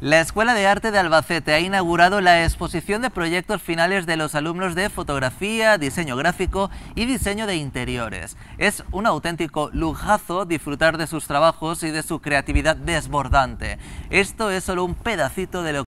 La Escuela de Arte de Albacete ha inaugurado la exposición de proyectos finales de los alumnos de fotografía, diseño gráfico y diseño de interiores. Es un auténtico lujazo disfrutar de sus trabajos y de su creatividad desbordante. Esto es solo un pedacito de lo